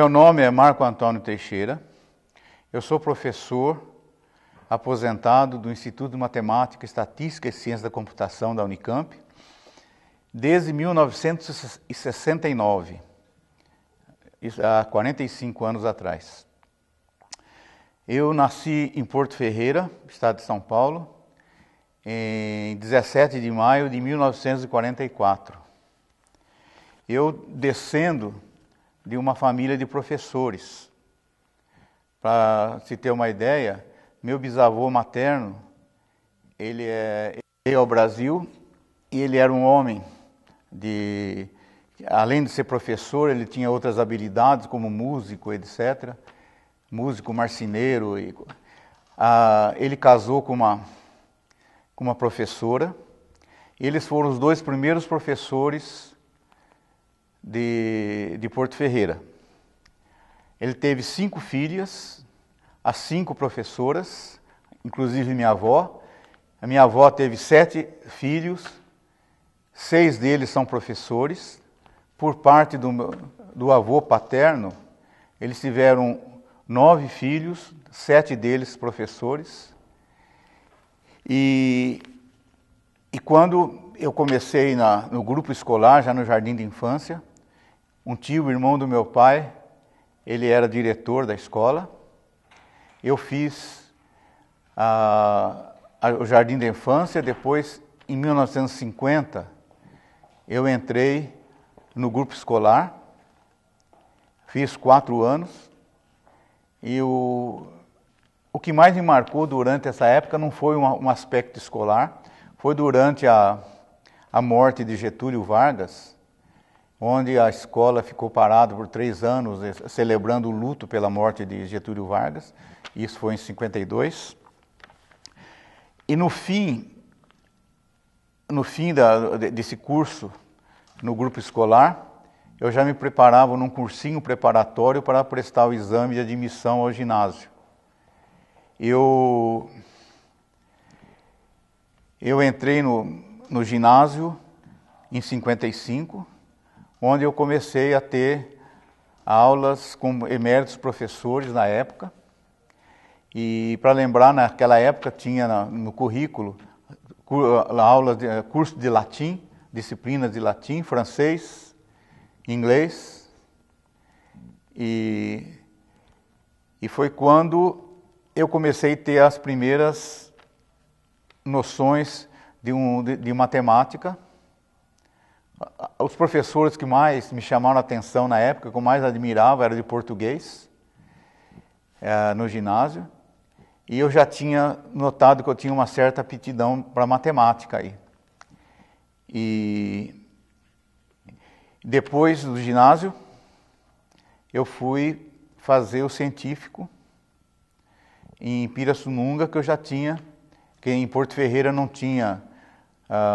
Meu nome é Marco Antônio Teixeira, eu sou professor aposentado do Instituto de Matemática, Estatística e Ciência da Computação da Unicamp desde 1969, há 45 anos atrás. Eu nasci em Porto Ferreira, estado de São Paulo, em 17 de maio de 1944. Eu descendo de uma família de professores. Para se ter uma ideia, meu bisavô materno, ele, é, ele veio ao Brasil e ele era um homem de além de ser professor, ele tinha outras habilidades como músico, etc. Músico, marceneiro. E, ah, ele casou com uma, com uma professora. Eles foram os dois primeiros professores de, de Porto Ferreira. Ele teve cinco filhas, as cinco professoras, inclusive minha avó. A minha avó teve sete filhos, seis deles são professores. Por parte do, do avô paterno, eles tiveram nove filhos, sete deles professores. E, e quando eu comecei na, no grupo escolar, já no jardim de infância, um tio, irmão do meu pai, ele era diretor da escola. Eu fiz a, ah, a, o jardim da infância. Depois, em 1950, eu entrei no grupo escolar. Fiz quatro anos. E o, o que mais me marcou durante essa época não foi um, um aspecto escolar, foi durante a, a morte de Getúlio Vargas onde a escola ficou parada por três anos, celebrando o luto pela morte de Getúlio Vargas. Isso foi em 52. E no fim, no fim da, desse curso, no grupo escolar, eu já me preparava num cursinho preparatório para prestar o exame de admissão ao ginásio. Eu, eu entrei no, no ginásio em 55 onde eu comecei a ter aulas com eméritos professores na época. E para lembrar, naquela época tinha no currículo aula de, curso de latim, disciplinas de latim, francês, inglês. E, e foi quando eu comecei a ter as primeiras noções de, um, de, de matemática os professores que mais me chamaram a atenção na época, que eu mais admirava, era de português, é, no ginásio. E eu já tinha notado que eu tinha uma certa aptidão para matemática aí. E depois do ginásio, eu fui fazer o científico em Pirassununga, que eu já tinha, que em Porto Ferreira não tinha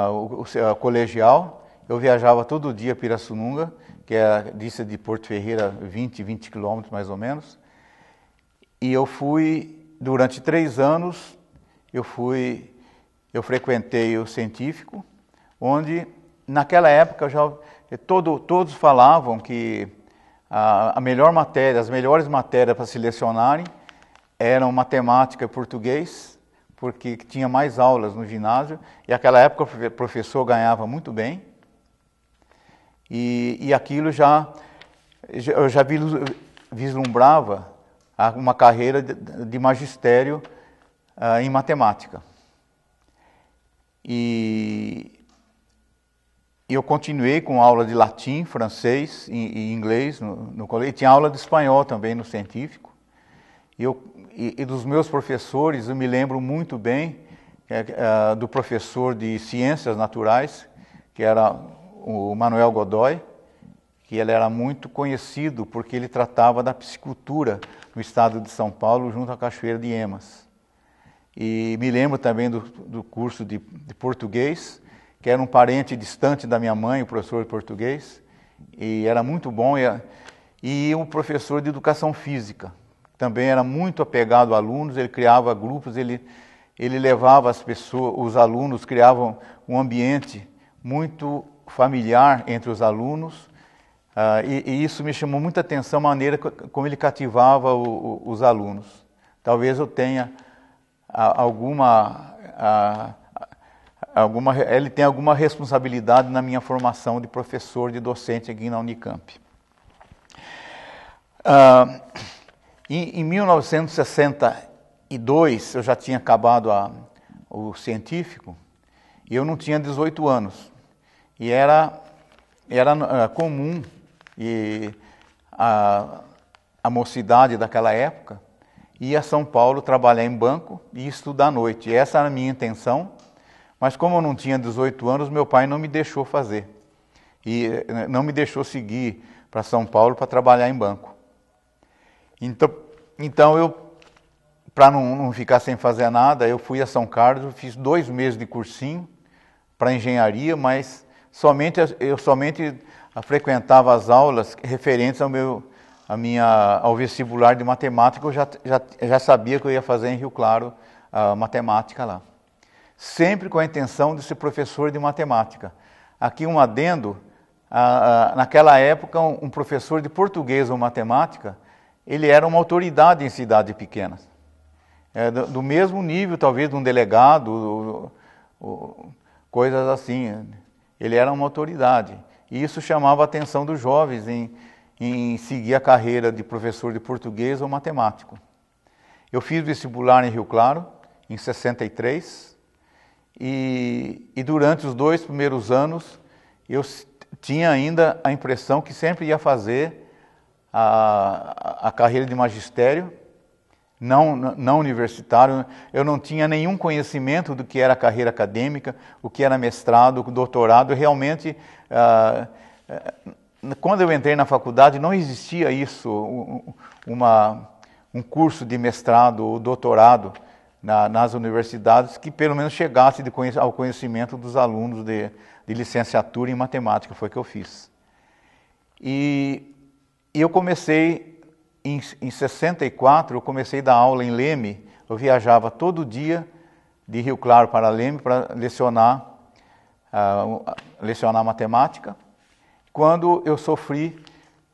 uh, o, o, o colegial, eu viajava todo dia a Pirassununga, que é a distância de Porto Ferreira, 20, 20 quilômetros mais ou menos. E eu fui, durante três anos, eu fui, eu frequentei o científico, onde naquela época já eh, todo, todos falavam que a, a melhor matéria, as melhores matérias para selecionarem eram matemática e português, porque tinha mais aulas no ginásio, e naquela época o professor ganhava muito bem. E, e aquilo já, eu já vislumbrava uma carreira de magistério uh, em matemática. E eu continuei com aula de latim, francês e, inglês no, no colégio. E tinha aula de espanhol também no científico. E, eu, e, e dos meus professores, eu me lembro muito bem é, é, do professor de ciências naturais, que era o Manuel Godoy, que ele era muito conhecido porque ele tratava da piscicultura no estado de São Paulo, junto à Cachoeira de Emas. E me lembro também do, do curso de, de, português, que era um parente distante da minha mãe, o professor de português, e era muito bom. E, e um professor de educação física, também era muito apegado a alunos, ele criava grupos, ele, ele levava as pessoas, os alunos criavam um ambiente muito familiar entre os alunos. Uh, e, e, isso me chamou muita atenção, a maneira como ele cativava o, o, os alunos. Talvez eu tenha alguma, alguma. Ele tem alguma responsabilidade na minha formação de professor, de docente aqui na Unicamp. Uh, em, em 1962, eu já tinha acabado a, o científico e eu não tinha 18 anos. E era, era comum e a, a mocidade daquela época ia a São Paulo trabalhar em banco e estudar à noite. essa era a minha intenção, mas como eu não tinha 18 anos, meu pai não me deixou fazer. E eh, não me deixou seguir para São Paulo para trabalhar em banco. Então, então eu, para não, não, ficar sem fazer nada, eu fui a São Carlos, fiz dois meses de cursinho para engenharia, mas Somente eu somente frequentava as aulas referentes ao meu a minha ao vestibular de matemática, eu já, já, já sabia que eu ia fazer em Rio Claro a matemática lá. Sempre com a intenção de ser professor de matemática. Aqui um adendo, a, a, naquela época um, um professor de português ou matemática, ele era uma autoridade em cidades pequenas. É, do, do, mesmo nível, talvez, de um delegado, ou, ou, coisas assim. Ele era uma autoridade. E isso chamava a atenção dos jovens em, em seguir a carreira de professor de português ou matemático. Eu fiz vestibular em Rio Claro, em 63, e, e durante os dois primeiros anos eu tinha ainda a impressão que sempre ia fazer a, a carreira de magistério não, não universitário, eu não tinha nenhum conhecimento do que era carreira acadêmica, o que era mestrado, doutorado. Realmente, ah, eh, quando eu entrei na faculdade, não existia isso, uma, um curso de mestrado ou doutorado na, nas universidades que pelo menos chegasse de, ao conhecimento dos alunos de, de licenciatura em matemática, foi o que eu fiz. E eu comecei em, em 64 eu comecei a dar aula em Leme, eu viajava todo dia de Rio Claro para Leme para lecionar, uh, lecionar matemática. Quando eu sofri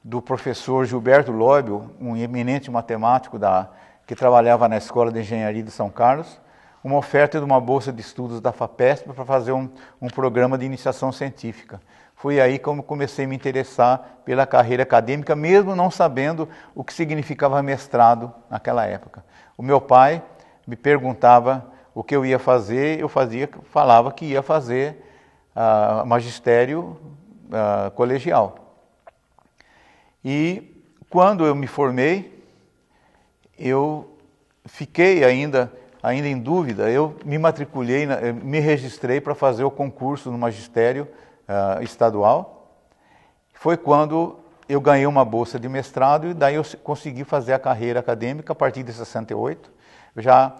do professor Gilberto Lobel, um eminente matemático da, que trabalhava na Escola de Engenharia de São Carlos, uma oferta de uma bolsa de estudos da FAPESP para fazer um, um programa de iniciação científica. Foi aí como comecei a me interessar pela carreira acadêmica, mesmo não sabendo o que significava mestrado naquela época. O meu pai me perguntava o que eu ia fazer, eu fazia, falava que ia fazer uh, magistério uh, colegial. E quando eu me formei, eu fiquei ainda ainda em dúvida. Eu me matriculei, me registrei para fazer o concurso no magistério uh, estadual, foi quando eu ganhei uma bolsa de mestrado e daí eu consegui fazer a carreira acadêmica a partir de 68, já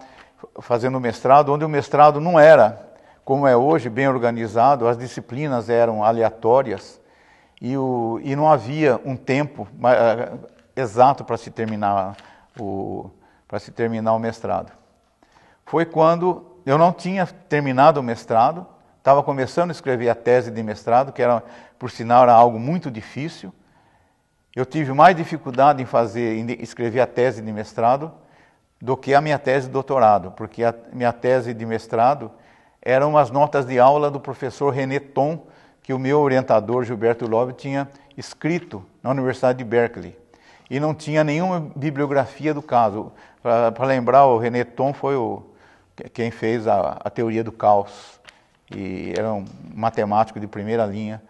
fazendo mestrado, onde o mestrado não era como é hoje, bem organizado, as disciplinas eram aleatórias e, o, e não havia um tempo uh, exato para se terminar o para se terminar o mestrado. Foi quando eu não tinha terminado o mestrado, estava começando a escrever a tese de mestrado, que era, por sinal, era algo muito difícil. Eu tive mais dificuldade em fazer, em escrever a tese de mestrado do que a minha tese de doutorado, porque a minha tese de mestrado eram as notas de aula do professor René Tom, que o meu orientador Gilberto Love tinha escrito na Universidade de Berkeley. E não tinha nenhuma bibliografia do caso. Para lembrar, o René Tom foi o, quem fez a, a teoria do caos e era um matemático de primeira linha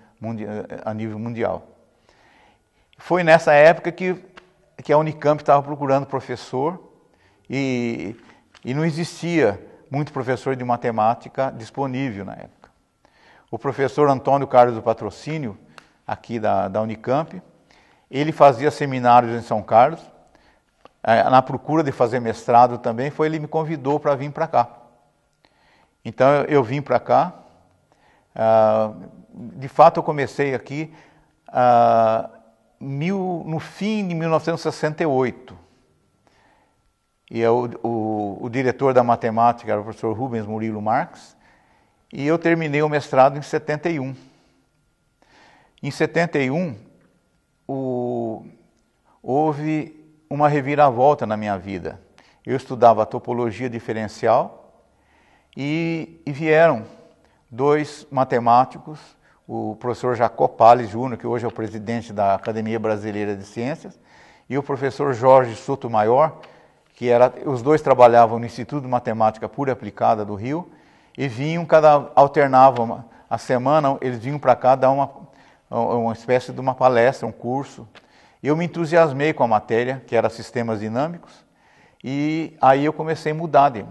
a nível mundial. Foi nessa época que, que a Unicamp estava procurando professor e, e não existia muito professor de matemática disponível na época. O professor Antônio Carlos do Patrocínio, aqui da, da Unicamp, ele fazia seminários em São Carlos, é, na procura de fazer mestrado também, foi ele me convidou para vir para cá. Então eu, vim para cá. Uh, de fato, eu comecei aqui uh, mil, no fim de 1968. E eu, é o, o diretor da matemática era o professor Rubens Murilo Marx. E eu terminei o mestrado em 71. Em 71, o, houve uma reviravolta na minha vida. Eu estudava topologia diferencial e, e vieram dois matemáticos, o professor Jacó Pales Júnior, que hoje é o presidente da Academia Brasileira de Ciências, e o professor Jorge Maior que era, os dois trabalhavam no Instituto de Matemática Pura Aplicada do Rio, e vinham, cada alternavam a semana, eles vinham para cá dar uma, uma espécie de uma palestra, um curso. Eu me entusiasmei com a matéria, que era sistemas dinâmicos, e aí eu comecei a mudar de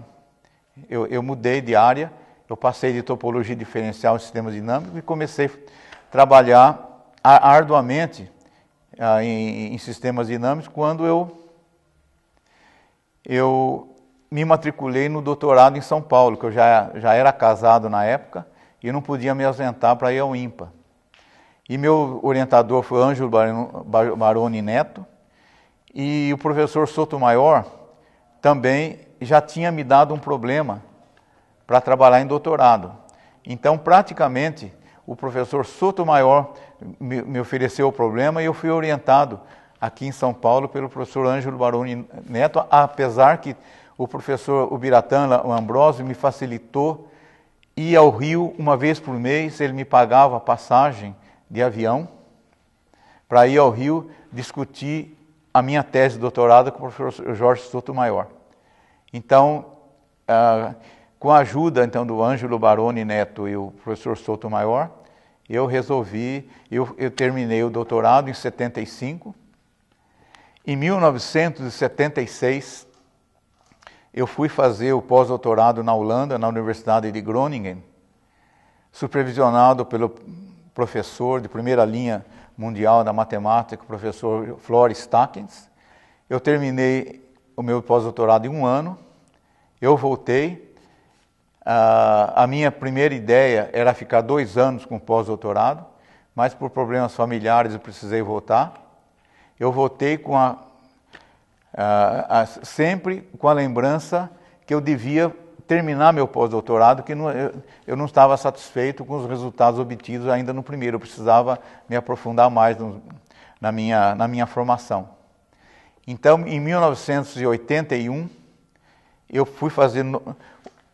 eu, eu mudei de área, eu passei de topologia diferencial em sistemas dinâmicos e comecei a trabalhar arduamente ah, em, em sistemas dinâmicos quando eu, eu me matriculei no doutorado em São Paulo, que eu já, já era casado na época e não podia me ausentar para ir ao IMPA. E meu orientador foi Ângelo Baroni Neto e o professor Sotomayor também já tinha me dado um problema para trabalhar em doutorado. Então, praticamente, o professor Sotomayor me, me ofereceu o problema e eu fui orientado aqui em São Paulo pelo professor Ângelo Baroni Neto, apesar que o professor Ubiratã Ambrosio me facilitou ir ao Rio uma vez por mês, ele me pagava a passagem de avião para ir ao Rio discutir a minha tese de doutorado com o professor Jorge Sotomayor. Então, ah, com a ajuda então do Ângelo Baroni Neto e o professor Souto Maior, eu resolvi, eu, eu terminei o doutorado em 75. Em 1976, eu fui fazer o pós-doutorado na Holanda, na Universidade de Groningen, supervisionado pelo professor de primeira linha mundial da matemática, o professor Floris Stackens. Eu terminei o meu pós-doutorado em um ano, eu voltei. a minha primeira ideia era ficar dois anos com pós-doutorado, mas por problemas familiares eu precisei voltar. Eu voltei com a, a sempre com a lembrança que eu devia terminar meu pós-doutorado, que não, eu, eu, não estava satisfeito com os resultados obtidos ainda no primeiro, eu precisava me aprofundar mais no, na, minha, na minha formação. Então, em 1981, eu fui fazer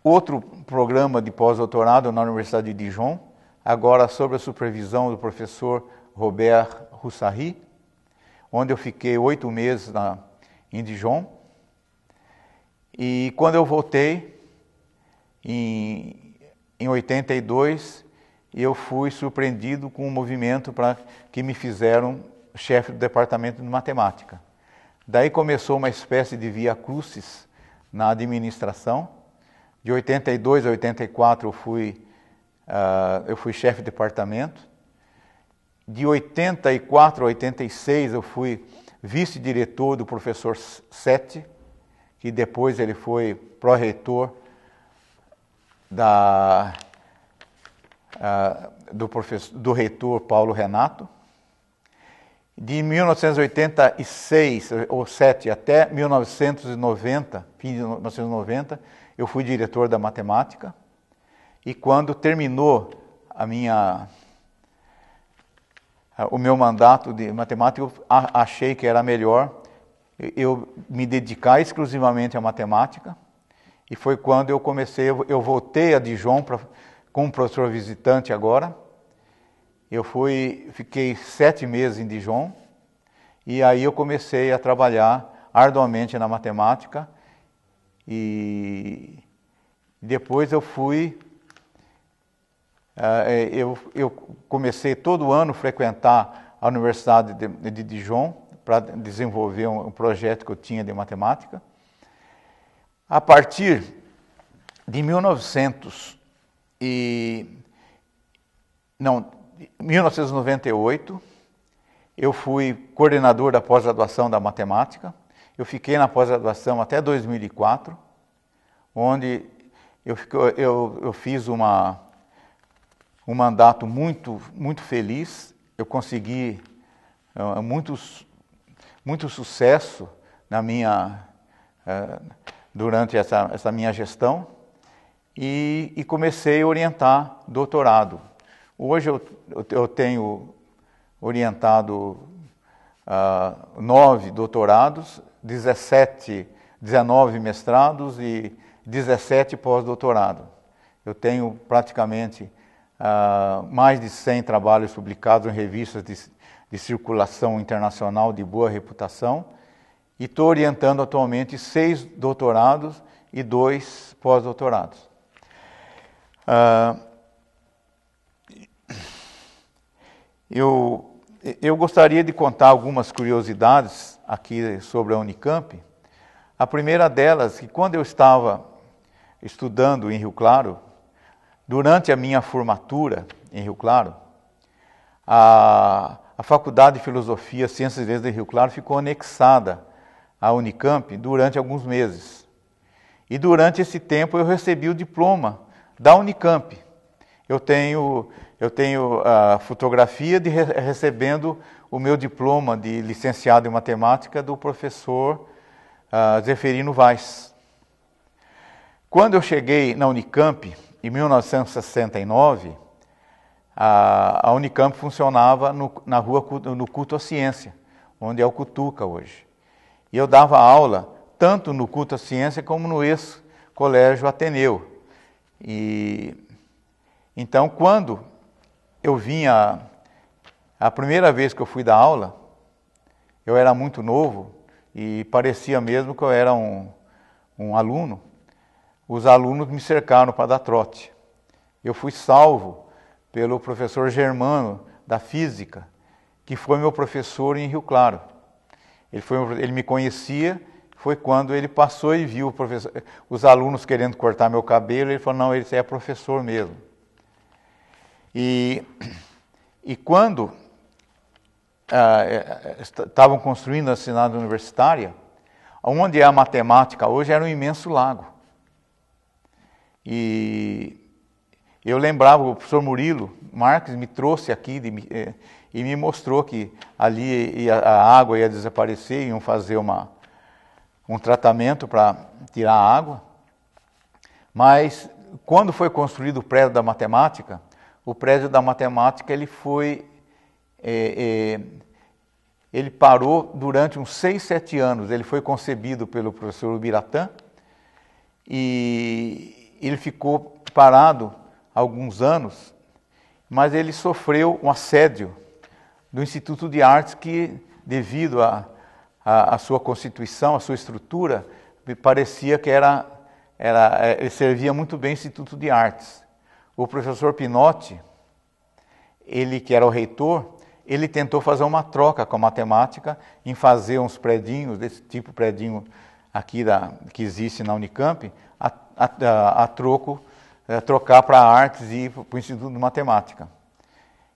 outro programa de pós-doutorado na Universidade de Dijon, agora sob a supervisão do professor Robert Roussari, onde eu fiquei oito meses na, em Dijon. E quando eu voltei, em, em 82, eu fui surpreendido com um movimento para que me fizeram chefe do departamento de matemática. Daí começou uma espécie de via crucis na administração. De 82 a 84 eu fui, uh, eu fui chefe de departamento. De 84 a 86 eu fui vice-diretor do professor Sete, que depois ele foi pró-reitor da, uh, do, professor, do reitor Paulo Renato de 1986 ou 7 até 1990, fim de 1990, eu fui diretor da matemática. E quando terminou a minha o meu mandato de matemática, eu achei que era melhor eu me dedicar exclusivamente à matemática. E foi quando eu comecei, eu voltei a Dijon para com um professor visitante agora eu fui, fiquei sete meses em Dijon e aí eu comecei a trabalhar arduamente na matemática e depois eu fui, ah, é, eu, eu comecei todo ano frequentar a Universidade de, de Dijon para desenvolver um projeto que eu tinha de matemática. A partir de 1900 e não 1998, eu fui coordenador da pós-graduação da matemática. Eu fiquei na pós-graduação até 2004, onde eu, eu, eu fiz uma, um mandato muito, muito feliz. Eu consegui uh, eh, muito, muito sucesso na minha, uh, durante essa, essa minha gestão e, e comecei a orientar doutorado Hoje eu, eu tenho orientado uh, nove doutorados, 17, 19 mestrados e 17 pós doutorados Eu tenho praticamente uh, mais de 100 trabalhos publicados em revistas de, de circulação internacional de boa reputação e estou orientando atualmente seis doutorados e dois pós-doutorados. Uh, Eu, eu gostaria de contar algumas curiosidades aqui sobre a Unicamp. A primeira delas, que quando eu estava estudando em Rio Claro, durante a minha formatura em Rio Claro, a, a Faculdade de Filosofia, Ciências e Letras de Rio Claro ficou anexada à Unicamp durante alguns meses. E durante esse tempo eu recebi o diploma da Unicamp. Eu tenho eu tenho a fotografia de re recebendo o meu diploma de licenciado em matemática do professor uh, Zeferino Vaz. Quando eu cheguei na Unicamp, em 1969, a, a Unicamp funcionava no, na rua no Culto à Ciência, onde é o Cutuca hoje. E eu dava aula tanto no Culto à Ciência como no ex-colégio Ateneu. E, então, quando eu vinha. A primeira vez que eu fui dar aula, eu era muito novo e parecia mesmo que eu era um, um aluno. Os alunos me cercaram para dar trote. Eu fui salvo pelo professor Germano, da física, que foi meu professor em Rio Claro. Ele, foi, ele me conhecia, foi quando ele passou e viu os alunos querendo cortar meu cabelo. Ele falou: Não, ele é professor mesmo. E, e quando ah, é, é, estavam construindo a cidade universitária, onde é a matemática hoje era um imenso lago. E eu lembrava, o professor Murilo Marques me trouxe aqui de, eh, e me mostrou que ali ia, a água ia desaparecer, iam fazer uma, um tratamento para tirar a água. Mas quando foi construído o prédio da matemática, o prédio da matemática ele foi é, é, ele parou durante uns seis, sete anos. Ele foi concebido pelo professor Ubiratã e ele ficou parado alguns anos, mas ele sofreu um assédio do Instituto de Artes que, devido à sua constituição, à sua estrutura, me parecia que era, era, é, ele servia muito bem o Instituto de Artes o professor Pinotti, ele que era o reitor, ele tentou fazer uma troca com a matemática em fazer uns predinhos, desse tipo de predinho aqui da, que existe na Unicamp, a, a, a troco, a é, trocar para artes e para o Instituto de Matemática.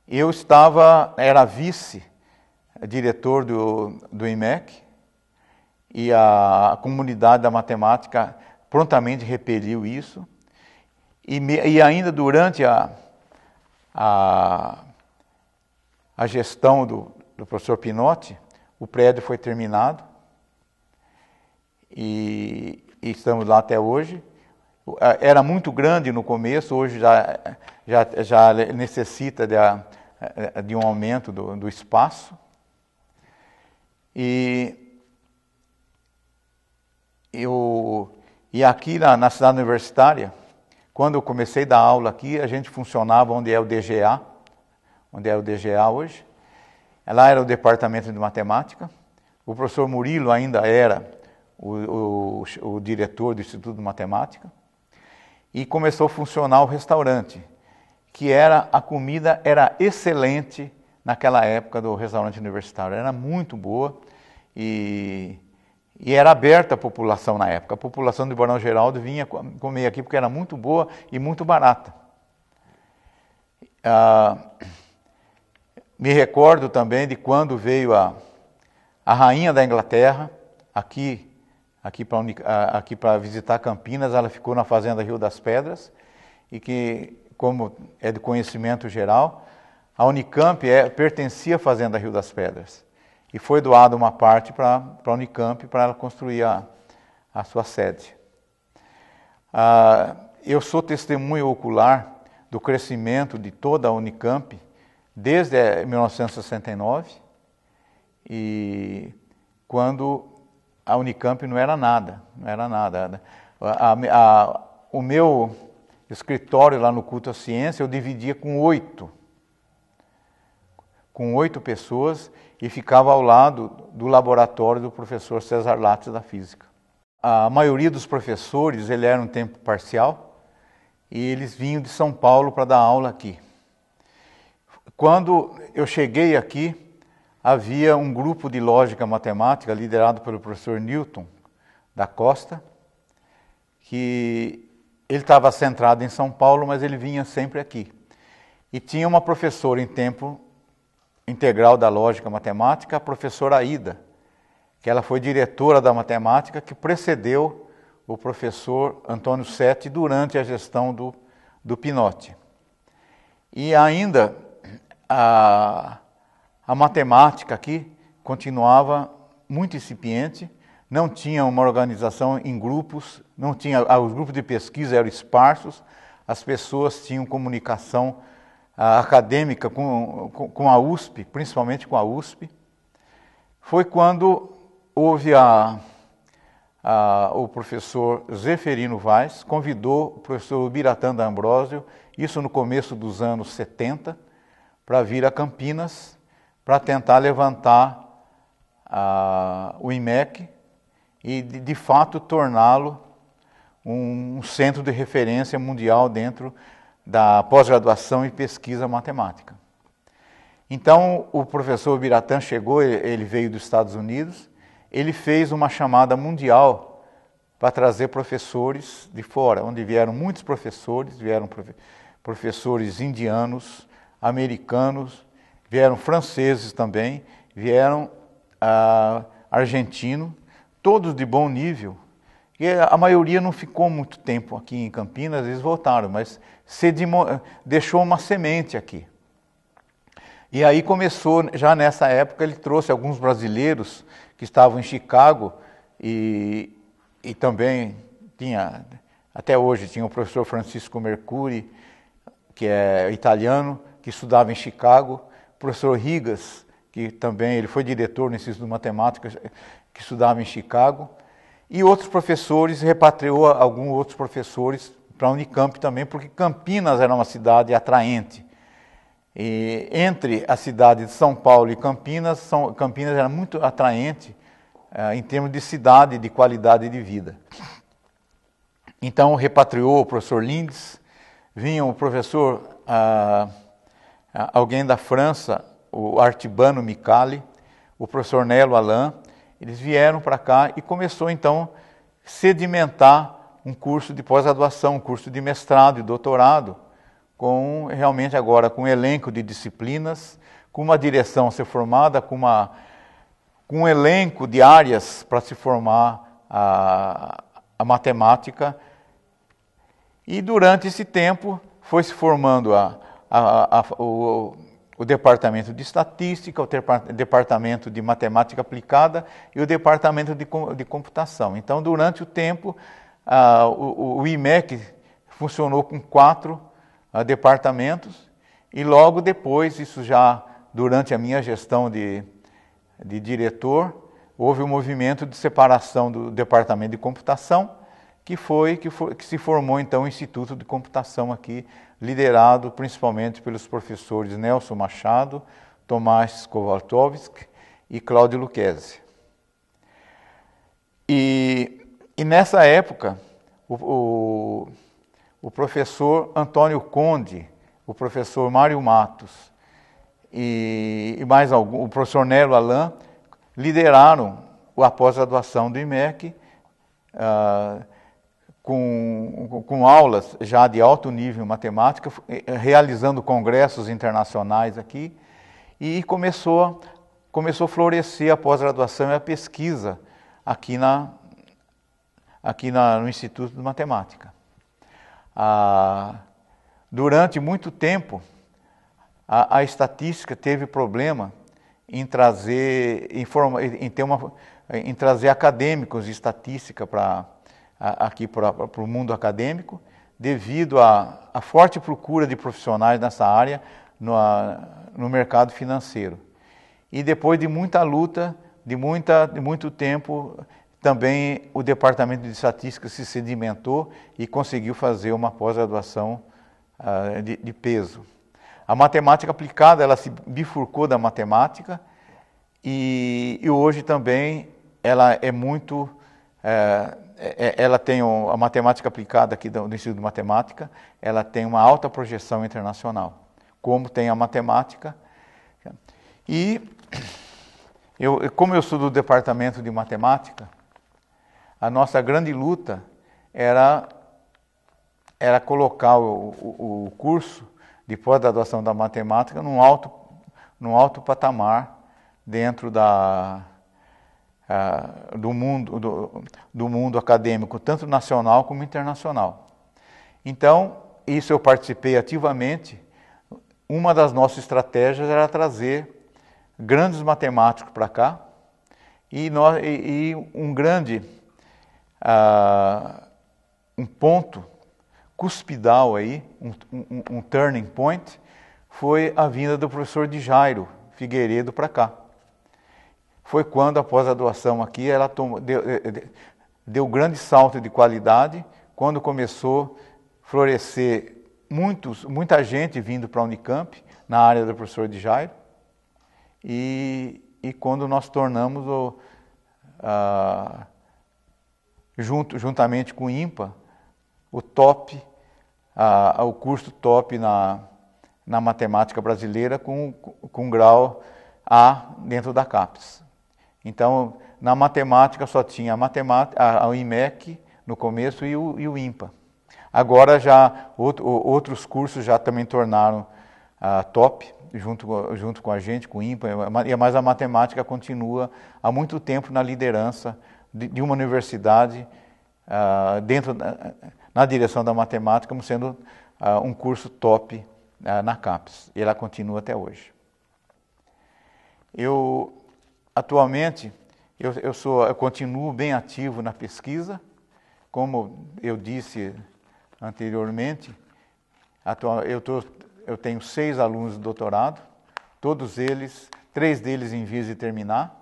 Eu estava, era vice-diretor é, do, do IMEC e a comunidade da matemática prontamente repeliu isso e, me, e ainda durante a, a, a gestão do, do professor Pinotti, o prédio foi terminado e, e, estamos lá até hoje. Era muito grande no começo, hoje já, já, já necessita de, de, um aumento do, do espaço. E, eu, e aqui na, na cidade universitária, quando eu comecei da aula aqui, a gente funcionava onde é o DGA, onde é o DGA hoje. Lá era o departamento de matemática. O professor Murilo ainda era o, o, o diretor do Instituto de Matemática. E começou a funcionar o restaurante, que era a comida era excelente naquela época do restaurante universitário. Era muito boa e e era aberta a população na época. A população de Barão Geraldo vinha comer aqui porque era muito boa e muito barata. Ah, me recordo também de quando veio a, a rainha da Inglaterra aqui aqui para aqui para visitar Campinas. Ela ficou na fazenda Rio das Pedras e que, como é de conhecimento geral, a Unicamp é, pertencia à fazenda Rio das Pedras e foi doada uma parte para a Unicamp para ela construir a, a sua sede. Ah, eu sou testemunho ocular do crescimento de toda a Unicamp desde 1969 eh, e quando a Unicamp não era nada, não era nada. A, a, o meu escritório lá no culto à ciência eu dividia com oito com oito pessoas e ficava ao lado do laboratório do professor César Lattes da Física. A maioria dos professores ele era um tempo parcial e eles vinham de São Paulo para dar aula aqui. Quando eu cheguei aqui, havia um grupo de lógica matemática liderado pelo professor Newton da Costa, que ele estava centrado em São Paulo, mas ele vinha sempre aqui. E tinha uma professora em tempo integral da lógica matemática, a professora Aida, que ela foi diretora da matemática que precedeu o professor Antônio Sete durante a gestão do, do Pinotti. E ainda a, a matemática aqui continuava muito incipiente, não tinha uma organização em grupos, não tinha ah, os grupos de pesquisa eram esparsos, as pessoas tinham comunicação acadêmica com, com, com a USP, principalmente com a USP, foi quando houve a, a, o professor Zeferino Vaz, convidou o professor Biratã da Ambrósio, isso no começo dos anos 70, para vir a Campinas para tentar levantar a, o IMEC e, de, de fato, torná-lo um, um centro de referência mundial dentro da pós-graduação em pesquisa matemática. Então, o professor Biratã chegou, ele veio dos Estados Unidos, ele fez uma chamada mundial para trazer professores de fora, onde vieram muitos professores, vieram profe professores indianos, americanos, vieram franceses também, vieram ah, argentinos, todos de bom nível, e a maioria não ficou muito tempo aqui em Campinas, eles voltaram, mas deixou uma semente aqui. E aí começou, já nessa época, ele trouxe alguns brasileiros que estavam em Chicago e, e também tinha, até hoje, tinha o professor Francisco Mercuri, que é italiano, que estudava em Chicago, o professor Rigas, que também ele foi diretor no Instituto de Matemática, que estudava em Chicago, e outros professores, repatriou alguns outros professores para a Unicamp também, porque Campinas era uma cidade atraente. E entre a cidade de São Paulo e Campinas, São, Campinas era muito atraente eh, em termos de cidade, de qualidade de vida. Então, repatriou o professor Lindes, vinha o professor, ah, ah, alguém da França, o Artibano Micali, o professor Nelo Alain, eles vieram para cá e começou então a sedimentar um curso de pós-graduação, um curso de mestrado e doutorado, com realmente agora com um elenco de disciplinas, com uma direção a ser formada, com, uma, com um elenco de áreas para se formar a, a matemática. E durante esse tempo foi se formando a, a, a, o, o departamento de estatística, o departamento de matemática aplicada e o departamento de, de computação. Então, durante o tempo, ah, o, o, IMEC funcionou com quatro ah, departamentos e logo depois, isso já durante a minha gestão de, de diretor, houve o um movimento de separação do departamento de computação que foi que, que se formou então o Instituto de Computação aqui, liderado principalmente pelos professores Nelson Machado, Tomás Kowaltowski e Cláudio Lucchese. E, e, nessa época, o, o, o, professor Antônio Conde, o professor Mário Matos e, e mais algum, o professor Nelo Alain lideraram a pós-graduação do IMEC, uh, ah, com, com aulas já de alto nível em matemática, eh, eh, realizando congressos internacionais aqui, e começou, começou a florescer a pós-graduação e a pesquisa aqui, na, aqui na, no Instituto de Matemática. Ah, durante muito tempo, a, a, estatística teve problema em trazer, em, forma, em, ter uma, em trazer acadêmicos de estatística para aqui para o mundo acadêmico, devido à forte procura de profissionais nessa área no, no mercado financeiro. E depois de muita luta, de, muita, de muito tempo, também o Departamento de Estatística se sedimentou e conseguiu fazer uma pós-graduação uh, de, de, peso. A matemática aplicada, ela se bifurcou da matemática e, e hoje também ela é muito uh, é, é, ela tem a matemática aplicada aqui do, do Instituto de Matemática, ela tem uma alta projeção internacional, como tem a matemática. E eu, como eu sou do departamento de matemática, a nossa grande luta era, era colocar o, o, o curso de pós-graduação da matemática num alto, num alto patamar dentro da, ah, do, mundo, do, do mundo acadêmico, tanto nacional como internacional. Então, isso eu participei ativamente. Uma das nossas estratégias era trazer grandes matemáticos para cá e, nós, e, e um grande ah, um ponto cuspidal aí, um, um, um turning point, foi a vinda do professor de Jairo Figueiredo para cá foi quando, após a doação aqui, ela tomou, deu, eh, eh, deu grande salto de qualidade, quando começou a florescer muitos, muita gente vindo para a Unicamp, na área do professor de Jairo, e, e quando nós tornamos, o, a, junto, juntamente com o IMPA, o top, a, o curso top na, na matemática brasileira com, com grau A dentro da CAPES. Então, na matemática só tinha a, matemática, a, a IMEC no começo e o, e o IMPA. Agora já outro, outros cursos já também tornaram uh, top, junto, junto com a gente, com o IMPA, e mais a matemática continua há muito tempo na liderança de, de uma universidade uh, dentro na direção da matemática, como sendo uh, um curso top na CAPES. E ela continua até hoje. Eu Atualmente, eu, eu, sou, eu continuo bem ativo na pesquisa, como eu disse anteriormente, atual, eu, tô, eu tenho seis alunos de doutorado, todos eles, três deles em vias de terminar.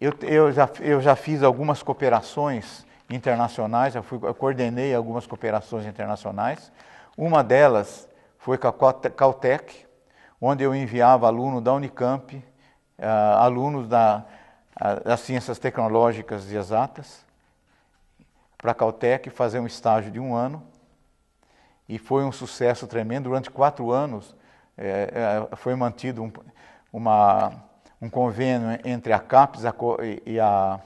Eu, eu, já, eu já fiz algumas cooperações internacionais, já fui, eu coordenei algumas cooperações internacionais. Uma delas foi com a Caltech, onde eu enviava aluno da Unicamp, uh, alunos da, uh, das ciências tecnológicas e exatas para a Caltech fazer um estágio de um ano e foi um sucesso tremendo. Durante quatro anos eh, eh, foi mantido um, uma, um convênio entre a CAPES a, e a,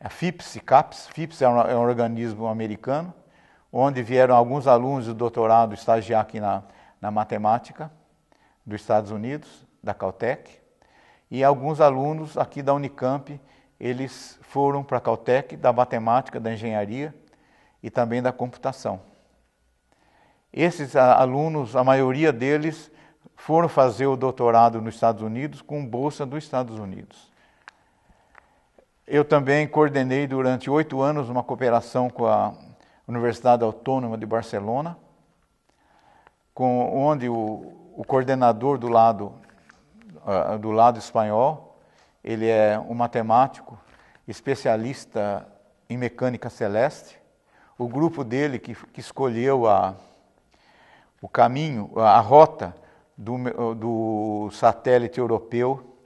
a FIPS. CAPES. FIPS é um, é um, organismo americano, onde vieram alguns alunos do doutorado estagiar aqui na, na matemática dos Estados Unidos, da Caltech e alguns alunos aqui da Unicamp, eles foram para a Caltech, da matemática, da engenharia e também da computação. Esses alunos, a maioria deles, foram fazer o doutorado nos Estados Unidos com bolsa dos Estados Unidos. Eu também coordenei durante oito anos uma cooperação com a Universidade Autônoma de Barcelona, com, onde o, o coordenador do lado ah, do lado espanhol. Ele é um matemático, especialista em mecânica celeste. O grupo dele que, que escolheu a, o caminho, a, a rota do, ah, do, satélite europeu,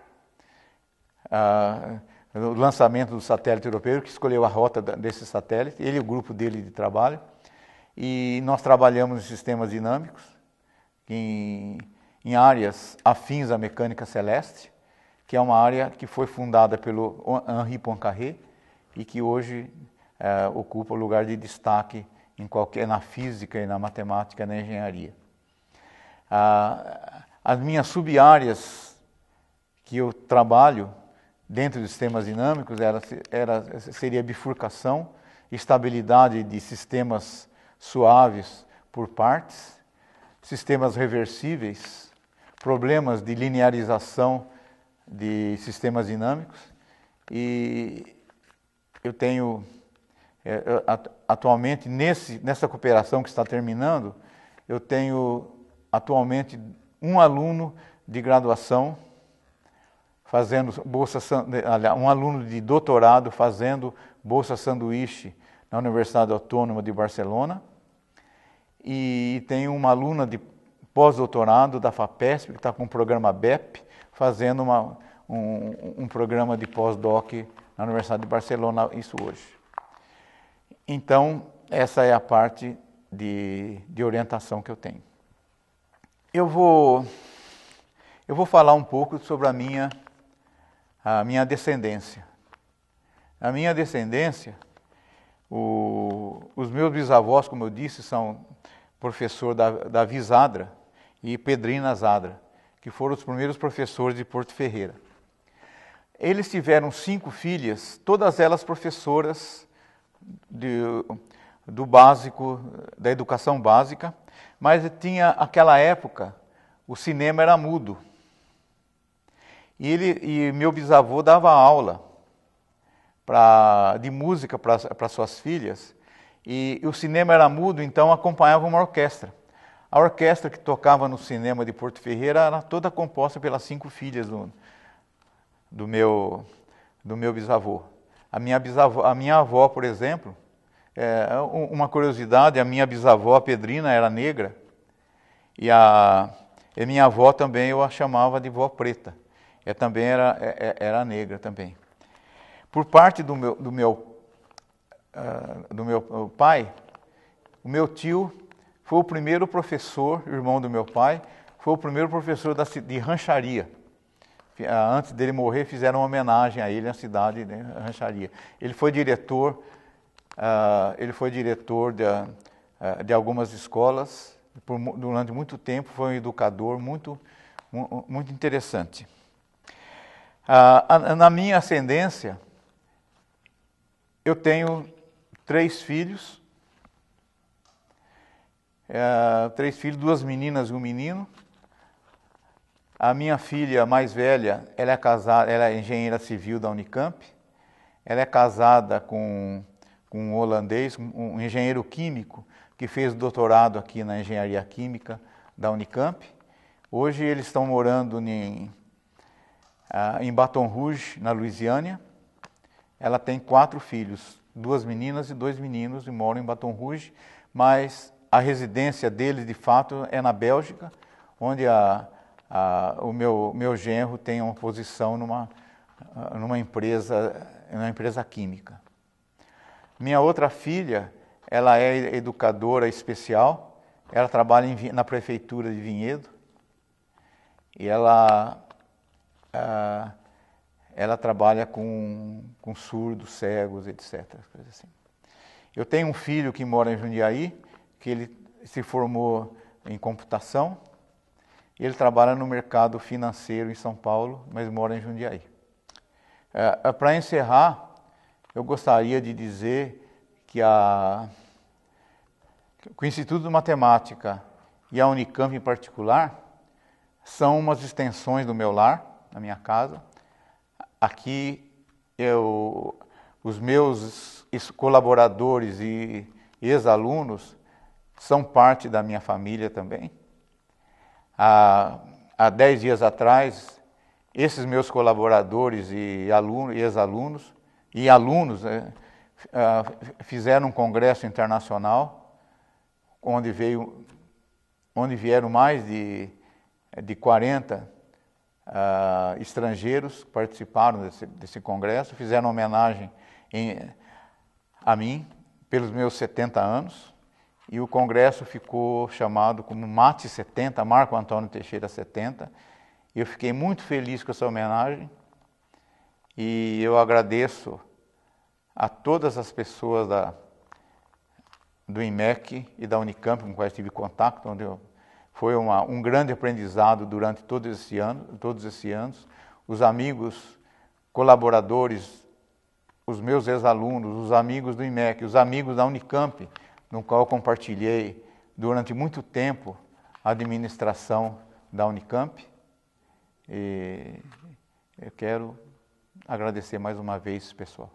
ah, do o lançamento do satélite europeu, que escolheu a rota desse satélite, ele e o grupo dele de trabalho. E nós trabalhamos em sistemas dinâmicos, em em áreas afins à mecânica celeste, que é uma área que foi fundada pelo Henri Poincaré e que hoje é, ocupa lugar de destaque em qualquer, na física e na matemática e na engenharia. Ah, as minhas sub-áreas que eu trabalho dentro dos sistemas dinâmicos era, era, seria bifurcação, estabilidade de sistemas suaves por partes, sistemas reversíveis, problemas de linearização de sistemas dinâmicos e eu tenho é, atualmente nesse nessa cooperação que está terminando eu tenho atualmente um aluno de graduação fazendo bolsa um aluno de doutorado fazendo bolsa sanduíche na Universidade Autônoma de Barcelona e tenho uma aluna de pós-doutorado da FAPESP, que está com o programa BEP, fazendo uma, um, um programa de pós-doc na Universidade de Barcelona, isso hoje. Então, essa é a parte de, de orientação que eu tenho. Eu vou, eu vou falar um pouco sobre a minha, a minha descendência. A minha descendência, o, os meus bisavós, como eu disse, são professor da, da Visadra, e Pedrina Zadra, que foram os primeiros professores de Porto Ferreira. Eles tiveram cinco filhas, todas elas professoras de, do básico, da educação básica, mas tinha aquela época o cinema era mudo. E ele e meu bisavô dava aula pra, de música para suas filhas, e, e o cinema era mudo, então acompanhava uma orquestra. A orquestra que tocava no cinema de Porto Ferreira era toda composta pelas cinco filhas do, do, meu, do meu bisavô. A minha, bisavó, a minha avó, por exemplo, é, uma curiosidade, a minha bisavó, a Pedrina, era negra, e a, e minha avó também eu a chamava de vó preta, é, também era, é, é, era negra também. Por parte do meu, do meu, uh, do meu ah, pai, o meu tio foi o primeiro professor, irmão do meu pai, foi o primeiro professor da, de rancharia. Ah, antes dele morrer, fizeram uma homenagem a ele na cidade de rancharia. Ele foi diretor, uh, ele foi diretor de, uh, ah, de algumas escolas por, durante muito tempo, foi um educador muito, muito interessante. Uh, na minha ascendência, eu tenho três filhos, é, três filhos, duas meninas e um menino. A minha filha mais velha, ela é casada, ela é engenheira civil da Unicamp. Ela é casada com, com um holandês, um engenheiro químico que fez doutorado aqui na engenharia química da Unicamp. Hoje eles estão morando em, ah, em Baton Rouge, na Louisiana. Ela tem quatro filhos, duas meninas e dois meninos, e moram em Baton Rouge, mas a residência dele, de fato, é na Bélgica, onde a, a, o meu, meu genro tem uma posição numa, numa, empresa, numa empresa química. Minha outra filha, ela é educadora especial, ela trabalha em, na prefeitura de Vinhedo, e ela, ah, ela trabalha com, com surdos, cegos, etc. Assim. Eu tenho um filho que mora em Jundiaí, que ele se formou em computação. Ele trabalha no mercado financeiro em São Paulo, mas mora em Jundiaí. É, é Para encerrar, eu gostaria de dizer que, a, que o Instituto de Matemática e a Unicamp em particular são umas extensões do meu lar, da minha casa. Aqui eu, os meus colaboradores e ex-alunos são parte da minha família também. Há, há dez dias atrás, esses meus colaboradores e aluno, ex-alunos e alunos né, ah, fizeram um congresso internacional onde, veio, onde vieram mais de, de 40 uh, ah, estrangeiros que participaram desse, desse congresso, fizeram homenagem em, a mim pelos meus 70 anos e o congresso ficou chamado como Mate 70, Marco Antônio Teixeira 70. Eu fiquei muito feliz com essa homenagem e eu agradeço a todas as pessoas da, do IMEC e da Unicamp com quais tive contato, onde eu, foi uma, um grande aprendizado durante todo esse ano, todos esses anos. Os amigos, colaboradores, os meus ex-alunos, os amigos do IMEC, os amigos da Unicamp, no qual compartilhei durante muito tempo a administração da Unicamp. E eu quero agradecer mais uma vez, pessoal.